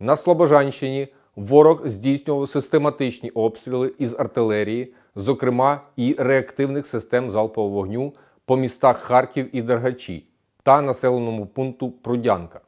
На Слобожанщині ворог здійснював систематичні обстріли із артилерії, зокрема і реактивних систем залпового вогню по містах Харків і Дергачі та населеному пункту Прудянка.